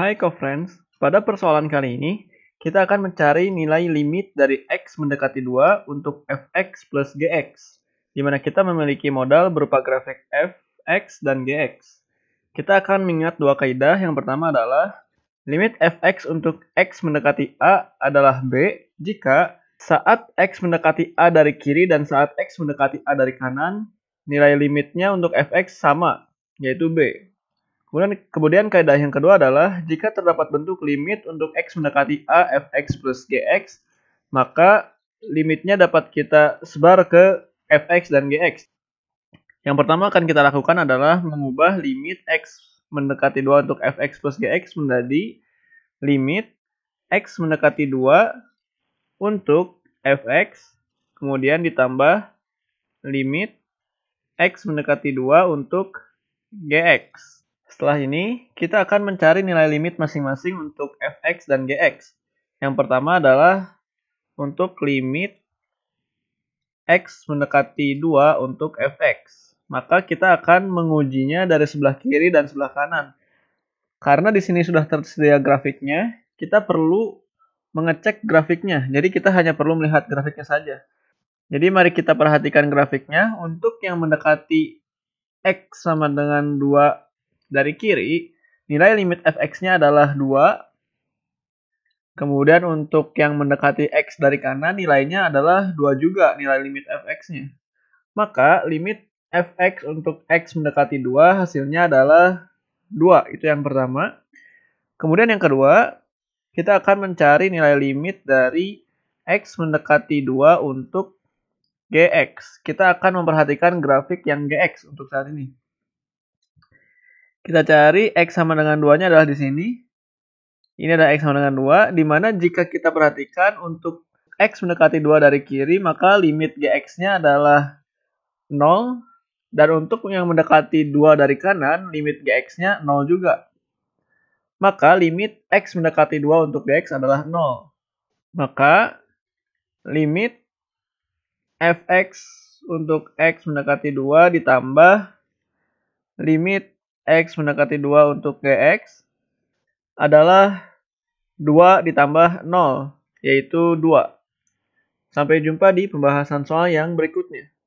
Hai co-friends, pada persoalan kali ini, kita akan mencari nilai limit dari x mendekati 2 untuk fx plus gx, di mana kita memiliki modal berupa grafik fx dan gx. Kita akan mengingat dua kaidah. Yang pertama adalah limit fx untuk x mendekati a adalah b jika saat x mendekati a dari kiri dan saat x mendekati a dari kanan, nilai limitnya untuk fx sama, yaitu b. Kemudian, kemudian kaidah yang kedua adalah jika terdapat bentuk limit untuk x mendekati a fx plus gx, maka limitnya dapat kita sebar ke fx dan gx. Yang pertama akan kita lakukan adalah mengubah limit x mendekati 2 untuk fx plus gx menjadi limit x mendekati 2 untuk fx, kemudian ditambah limit x mendekati 2 untuk gx. Setelah ini, kita akan mencari nilai limit masing-masing untuk fx dan gx. Yang pertama adalah untuk limit x mendekati 2 untuk fx. Maka kita akan mengujinya dari sebelah kiri dan sebelah kanan. Karena di sini sudah tersedia grafiknya, kita perlu mengecek grafiknya. Jadi kita hanya perlu melihat grafiknya saja. Jadi mari kita perhatikan grafiknya. Untuk yang mendekati x sama dengan 2 dari kiri, nilai limit fx-nya adalah 2. Kemudian untuk yang mendekati x dari kanan, nilainya adalah 2 juga nilai limit fx-nya. Maka limit fx untuk x mendekati 2 hasilnya adalah 2. Itu yang pertama. Kemudian yang kedua, kita akan mencari nilai limit dari x mendekati 2 untuk gx. Kita akan memperhatikan grafik yang gx untuk saat ini. Kita cari X sama dengan 2-nya adalah di sini. Ini ada X sama dengan 2, di mana jika kita perhatikan untuk X mendekati 2 dari kiri, maka limit GX-nya adalah 0. Dan untuk yang mendekati 2 dari kanan, limit GX-nya 0 juga. Maka limit X mendekati 2 untuk GX adalah 0. Maka limit fx untuk x mendekati 2 ditambah limit X mendekati 2 untuk GX adalah 2 ditambah 0, yaitu 2. Sampai jumpa di pembahasan soal yang berikutnya.